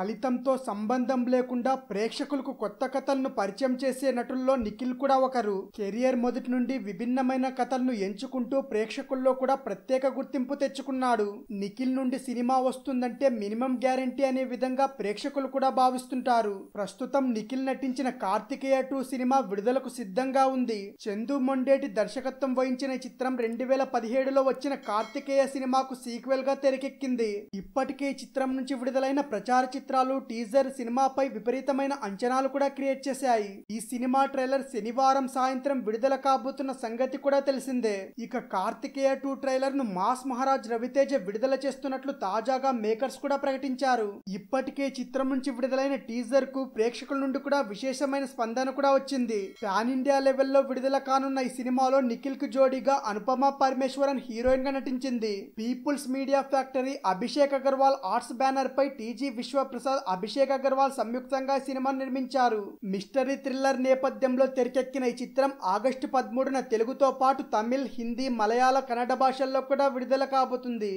ఫలితంతో సంబంధం లేకుండా ప్రేక్షకులకు కొత్త కథలను పరిచయం చేసే నటుల్లో నిఖిల్ కూడా ఒకరు కెరియర్ మొదటి నుండి విభిన్నమైన కథలను ఎంచుకుంటూ ప్రేక్షకుల్లో కూడా ప్రత్యేక గుర్తింపు తెచ్చుకున్నాడు నిఖిల్ నుండి సినిమా వస్తుందంటే మినిమం గ్యారంటీ అనే విధంగా ప్రేక్షకులు కూడా భావిస్తుంటారు ప్రస్తుతం నిఖిల్ నటించిన కార్తికేయ టూ సినిమా విడుదలకు సిద్ధంగా ఉంది చందు మొండేటి దర్శకత్వం వహించిన చిత్రం రెండు వేల పదిహేడులో వచ్చిన కార్తికేయ సినిమాకు సీక్వెల్ గా తెరకెక్కింది ఇప్పటికే చిత్రం నుంచి విడుదలైన ప్రచార చిత్రాలు టీజర్ సినిమాపై విపరీతమైన అంచనాలు కూడా క్రియేట్ చేశాయి ఈ సినిమా ట్రైలర్ శనివారం సాయంత్రం విడుదల కాబోతున్న సంగతి కూడా తెలిసిందే ఇక కార్తికేయ టూ ట్రైలర్ ను మాస్ మహారాజ్ రవితేజ విడుదల చేస్తున్నట్లు తాజాగా మేకర్స్ కూడా ప్రకటించారు ఇప్పటికే చిత్రం నుంచి విడుదలైన టీజర్ కు ప్రేక్షకుల నుండి కూడా విశేషమైన స్పందన కూడా వచ్చింది పాన్ ఇండియా లెవెల్లో విడుదల కానున్న ఈ సినిమాలో నిఖిల్ కు జోడీగా అనుపమ పరమేశ్వరన్ హీరోయిన్ గా నటించింది People's Media Factory Abhishek Agarwal Arts banner పై టీజీ విశ్వ ప్రసాద్ అభిషేక్ అగర్వాల్ సంయుక్తంగా సినిమా నిర్మించారు మిస్టరీ థ్రిల్లర్ నేపథ్యంలో తెరకెక్కిన ఈ చిత్రం ఆగస్టు పదమూడున తెలుగుతో పాటు తమిళ్ హిందీ మలయాళ కన్నడ భాషల్లో కూడా విడుదల కాబోతుంది